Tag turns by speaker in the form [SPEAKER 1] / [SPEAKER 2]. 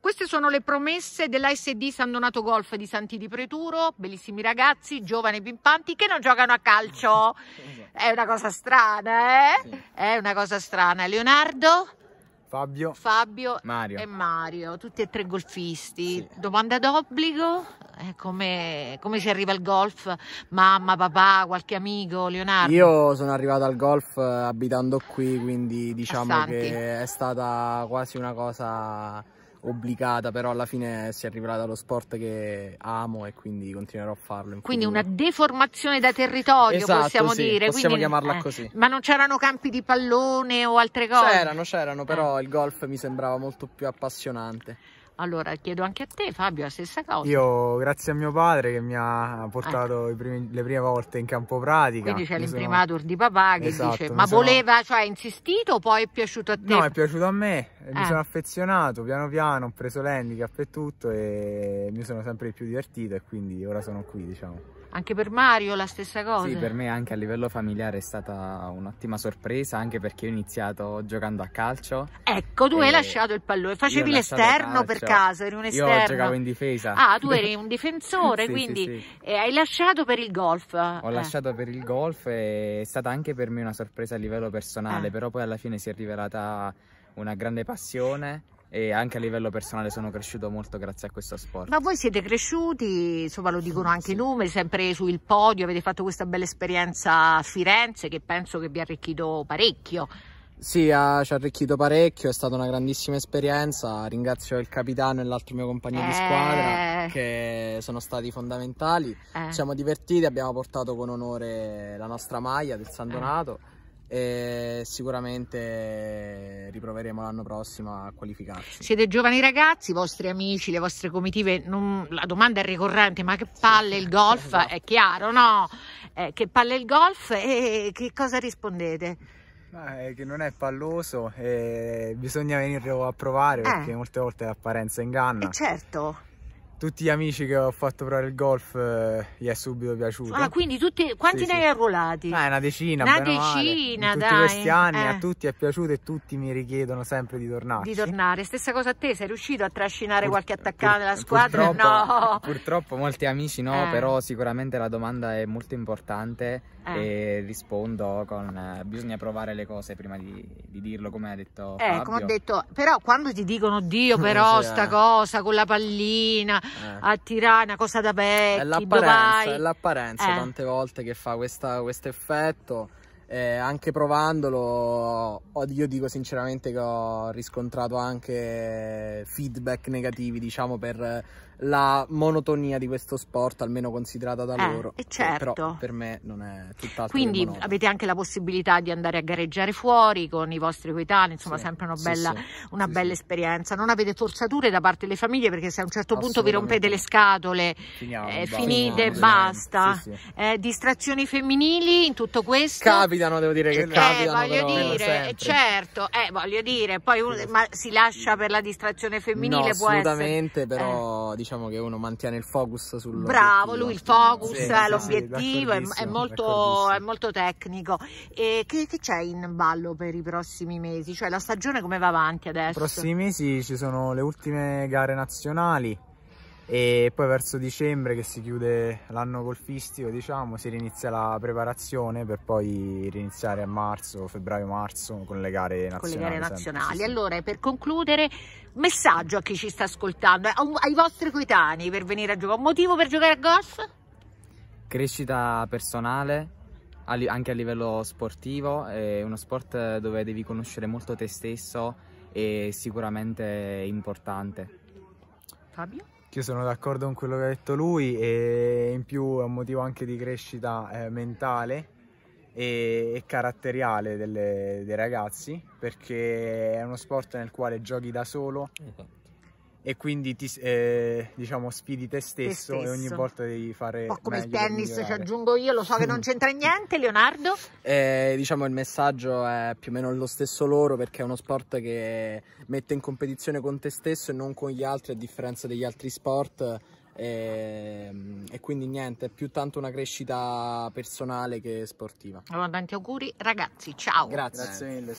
[SPEAKER 1] Queste sono le promesse dell'ASD San Donato Golf di Santi di Preturo, bellissimi ragazzi, giovani pimpanti che non giocano a calcio. Esatto. È una cosa strana, eh? È una cosa strana. Leonardo? Fabio, Fabio Mario. e Mario, tutti e tre golfisti. Sì. Domanda d'obbligo? Eh, come, come si arriva al golf? Mamma, papà, qualche amico, Leonardo? Io
[SPEAKER 2] sono arrivato al golf eh, abitando qui, quindi diciamo che è stata quasi una cosa obbligata, però alla fine si è rivelata allo sport che amo e quindi continuerò a farlo. Quindi futuro.
[SPEAKER 1] una deformazione da territorio, esatto, possiamo sì, dire. Possiamo quindi, chiamarla eh, così. Ma non c'erano campi di pallone o altre cose? C'erano,
[SPEAKER 2] c'erano, però eh. il golf mi sembrava molto più appassionante.
[SPEAKER 1] Allora chiedo anche a te Fabio la stessa cosa.
[SPEAKER 3] Io grazie a mio padre che mi ha portato eh. primi, le prime volte in campo pratica. Quindi c'è l'imprimatur
[SPEAKER 1] sono... di papà che esatto, dice ma sono... voleva, cioè ha insistito o poi è piaciuto a te? No, è
[SPEAKER 3] piaciuto a me eh. mi sono eh. affezionato piano piano, ho preso l'handicap e tutto e mi sono sempre più divertito e quindi ora sono qui
[SPEAKER 4] diciamo.
[SPEAKER 1] Anche per Mario la stessa cosa? Sì, per
[SPEAKER 4] me anche a livello familiare è stata un'ottima sorpresa anche perché ho iniziato giocando a calcio.
[SPEAKER 1] Ecco, tu hai lasciato il pallone, facevi l'esterno per caso, eri un esterno. Io giocavo in
[SPEAKER 4] difesa. Ah, tu eri
[SPEAKER 1] un difensore, sì, quindi sì, sì. Eh, hai lasciato per il golf. Ho eh. lasciato
[SPEAKER 4] per il golf e è stata anche per me una sorpresa a livello personale, eh. però poi alla fine si è rivelata una grande passione e anche a livello personale sono cresciuto molto grazie a questo sport. Ma
[SPEAKER 1] voi siete cresciuti, insomma lo dicono anche sì. i numeri, sempre sul podio, avete fatto questa bella esperienza a Firenze che penso che vi ha arricchito parecchio.
[SPEAKER 2] Sì, ha, ci ha arricchito parecchio, è stata una grandissima esperienza, ringrazio il capitano e l'altro mio compagno eh... di squadra eh. che sono stati
[SPEAKER 1] fondamentali,
[SPEAKER 2] eh. ci siamo divertiti, abbiamo portato con onore la nostra maglia del San Donato. Eh e sicuramente riproveremo l'anno prossimo a qualificarci.
[SPEAKER 1] Siete giovani ragazzi, i vostri amici, le vostre comitive, non... la domanda è ricorrente, ma che palle il golf? no. Esatto. È chiaro, no? Eh, che palle il golf e che cosa rispondete?
[SPEAKER 3] Ah, che non è palloso e eh, bisogna venirlo a provare eh. perché molte volte l'apparenza inganna. Eh certo tutti gli amici che ho fatto provare il golf eh, gli è subito piaciuto. Ah,
[SPEAKER 1] quindi tutti, quanti sì, ne hai arruolati? Eh, una
[SPEAKER 3] decina. Una decina, male. In dai. questi anni eh. a tutti è piaciuto e tutti mi richiedono sempre di tornare. Di
[SPEAKER 1] tornare. Stessa cosa a te, sei riuscito a trascinare pur, qualche attaccante della squadra? Purtroppo, no.
[SPEAKER 4] Purtroppo molti amici no, eh. però sicuramente la domanda è molto importante eh. e rispondo con eh, bisogna provare le cose prima di, di dirlo, come ha detto Eh, Fabio. come ho
[SPEAKER 1] detto, però quando ti dicono Dio però sta eh. cosa con la pallina eh. a Tirana, cosa da vecchi, È l'apparenza, è
[SPEAKER 2] l'apparenza eh. tante volte che fa questo effetto. Eh, anche provandolo, io dico sinceramente che ho riscontrato anche feedback negativi, diciamo, per la monotonia di questo sport, almeno considerata da eh, loro. Eh, eh, certo. Però per me non è tutt'altro. Quindi
[SPEAKER 1] avete anche la possibilità di andare a gareggiare fuori con i vostri coetanei, insomma, sì, sempre una bella, sì, sì. Una bella esperienza. Non avete forzature da parte delle famiglie perché se a un certo punto vi rompete le scatole, finiamo, eh, finite e basta. Eh, distrazioni femminili in tutto questo? Capitano, devo dire che eh, capitano. Voglio però, dire, certo, voglio dire, poi uno, ma si lascia per la distrazione femminile no, può assolutamente,
[SPEAKER 2] essere. però diciamo diciamo che uno mantiene il focus sul Bravo, lui il
[SPEAKER 1] focus, sì, eh, l'obiettivo, sì, è, è, molto, è, molto, tecnico. E che, che c'è in ballo per i prossimi mesi? Cioè la stagione come va avanti adesso? I prossimi
[SPEAKER 3] mesi ci sono le ultime gare nazionali e poi verso dicembre che si chiude l'anno golfistico diciamo si rinizia la preparazione per poi riniziare a marzo febbraio marzo con le gare nazionali, con le gare nazionali.
[SPEAKER 1] allora per concludere messaggio a chi ci sta ascoltando ai vostri coetanei per venire a giocare un motivo per giocare a golf?
[SPEAKER 4] crescita personale anche a livello sportivo è uno sport dove devi conoscere molto te stesso e sicuramente importante
[SPEAKER 3] Fabio? Io sono d'accordo con quello che ha detto lui e in più è un motivo anche di crescita eh, mentale e, e caratteriale delle, dei ragazzi perché è uno sport nel quale giochi da solo. Esatto e quindi ti eh, diciamo sfidi te stesso, te stesso, e ogni volta devi fare oh, come
[SPEAKER 1] il tennis ci aggiungo io lo so che non c'entra niente Leonardo
[SPEAKER 3] eh, diciamo il messaggio
[SPEAKER 2] è più o meno lo stesso loro perché è uno sport che mette in competizione con te stesso e non con gli altri a differenza degli altri sport e, ehm, e, quindi niente, è più tanto una crescita personale che sportiva.
[SPEAKER 1] Allora, tanti auguri ragazzi, ciao! Grazie, Grazie
[SPEAKER 2] mille.